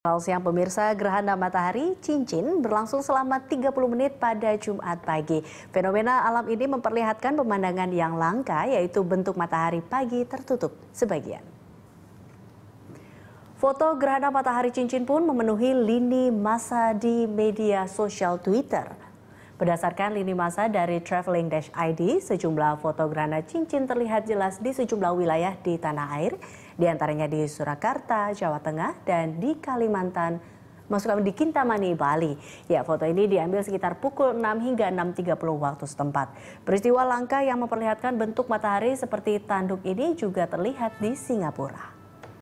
Selamat siang pemirsa, gerhana matahari cincin berlangsung selama 30 menit pada Jumat pagi. Fenomena alam ini memperlihatkan pemandangan yang langka yaitu bentuk matahari pagi tertutup sebagian. Foto gerhana matahari cincin pun memenuhi lini masa di media sosial Twitter. Berdasarkan lini masa dari traveling-id, sejumlah foto gerhana cincin terlihat jelas di sejumlah wilayah di tanah air di antaranya di Surakarta, Jawa Tengah, dan di Kalimantan masuklah di Kintamani, Bali. Ya, foto ini diambil sekitar pukul 6 hingga 6.30 waktu setempat. Peristiwa langka yang memperlihatkan bentuk matahari seperti tanduk ini juga terlihat di Singapura.